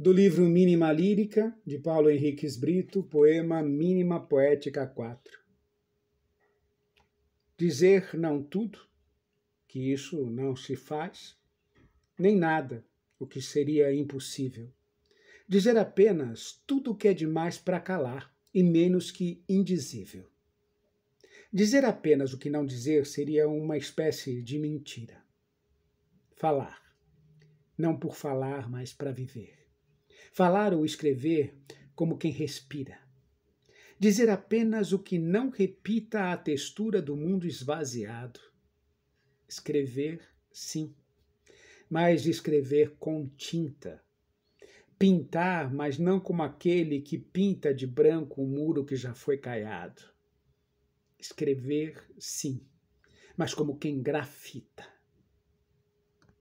do livro Mínima Lírica, de Paulo Henriques Brito, poema Mínima Poética 4. Dizer não tudo, que isso não se faz, nem nada, o que seria impossível. Dizer apenas tudo o que é demais para calar e menos que indizível. Dizer apenas o que não dizer seria uma espécie de mentira. Falar, não por falar, mas para viver falar ou escrever como quem respira. Dizer apenas o que não repita a textura do mundo esvaziado. Escrever, sim, mas escrever com tinta. Pintar, mas não como aquele que pinta de branco um muro que já foi caiado. Escrever, sim, mas como quem grafita